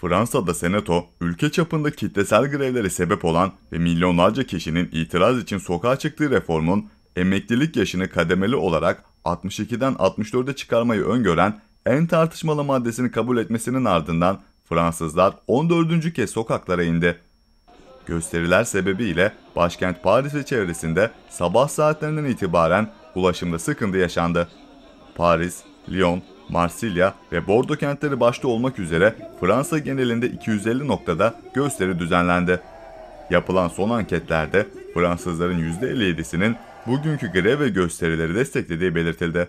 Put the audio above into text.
Fransa'da senato, ülke çapında kitlesel grevlere sebep olan ve milyonlarca kişinin itiraz için sokağa çıktığı reformun emeklilik yaşını kademeli olarak 62'den 64'e çıkarmayı öngören en tartışmalı maddesini kabul etmesinin ardından Fransızlar 14. kez sokaklara indi. Gösteriler sebebiyle başkent Paris ve çevresinde sabah saatlerinden itibaren ulaşımda sıkıntı yaşandı. Paris, Lyon, Marsilya ve Bordo kentleri başta olmak üzere Fransa genelinde 250 noktada gösteri düzenlendi. Yapılan son anketlerde Fransızların %57'sinin bugünkü grev ve gösterileri desteklediği belirtildi.